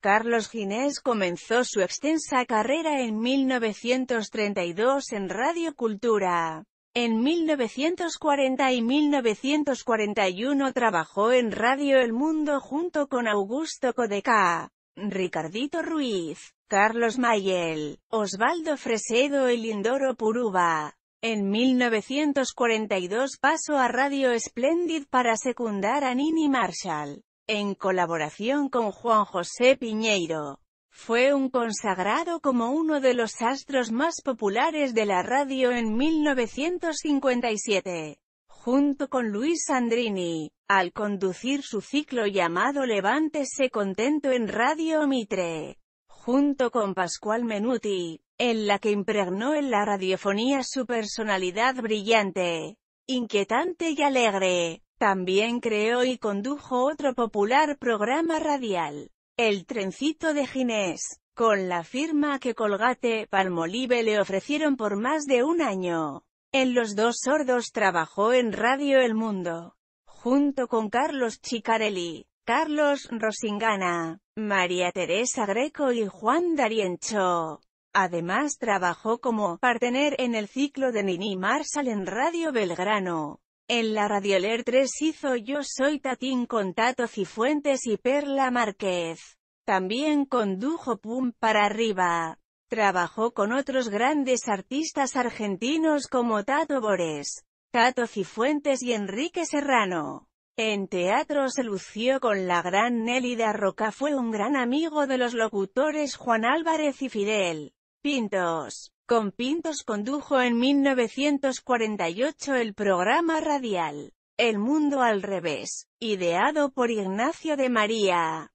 Carlos Ginés comenzó su extensa carrera en 1932 en Radio Cultura. En 1940 y 1941 trabajó en Radio El Mundo junto con Augusto Codeca, Ricardito Ruiz, Carlos Mayel, Osvaldo Fresedo y Lindoro Puruba. En 1942 pasó a Radio Splendid para secundar a Nini Marshall en colaboración con Juan José Piñeiro. Fue un consagrado como uno de los astros más populares de la radio en 1957, junto con Luis Sandrini, al conducir su ciclo llamado Levántese contento en Radio Mitre, junto con Pascual Menuti, en la que impregnó en la radiofonía su personalidad brillante, inquietante y alegre. También creó y condujo otro popular programa radial, El Trencito de Ginés, con la firma que Colgate Palmolive le ofrecieron por más de un año. En Los Dos Sordos trabajó en Radio El Mundo, junto con Carlos Chicarelli, Carlos Rosingana, María Teresa Greco y Juan Dariencho. Además trabajó como partener en el ciclo de Nini Marsal en Radio Belgrano. En la Radioler 3 hizo Yo Soy Tatín con Tato Cifuentes y Perla Márquez. También condujo Pum para arriba. Trabajó con otros grandes artistas argentinos como Tato Bores, Tato Cifuentes y Enrique Serrano. En teatro se lució con la gran Nélida Roca fue un gran amigo de los locutores Juan Álvarez y Fidel Pintos. Con Pintos condujo en 1948 el programa radial El Mundo al Revés, ideado por Ignacio de María.